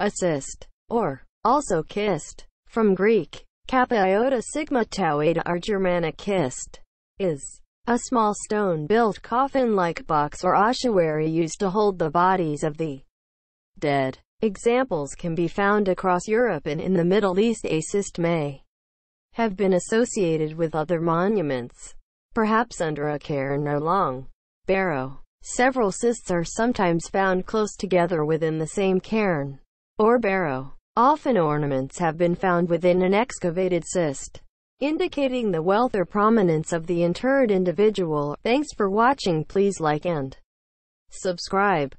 assist, or also kissed, from Greek, kappa iota sigma tau eta or Germanic kissed, is a small stone-built coffin-like box or ossuary used to hold the bodies of the dead. Examples can be found across Europe and in the Middle East. A cyst may have been associated with other monuments, perhaps under a cairn or long barrow. Several cysts are sometimes found close together within the same cairn or barrow. Often ornaments have been found within an excavated cyst, indicating the wealth or prominence of the interred individual. Thanks for watching. Please like and subscribe.